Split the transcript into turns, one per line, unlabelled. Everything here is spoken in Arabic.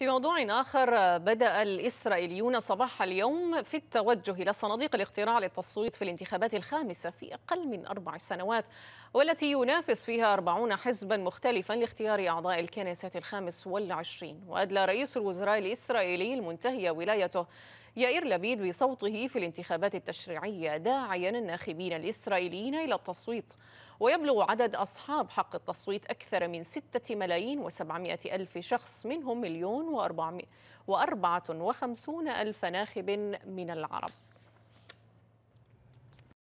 في موضوع آخر بدأ الإسرائيليون صباح اليوم في التوجه إلى صناديق الاقتراع للتصويت في الانتخابات الخامسة في أقل من أربع سنوات والتي ينافس فيها أربعون حزبا مختلفا لاختيار أعضاء الكنيسة الخامس والعشرين وأدلى رئيس الوزراء الإسرائيلي المنتهي ولايته يائر لبيد بصوته في الانتخابات التشريعية داعيا الناخبين الإسرائيليين إلى التصويت ويبلغ عدد أصحاب حق التصويت أكثر من 6 ملايين و700 ألف شخص منهم مليون و450 ألف ناخب من العرب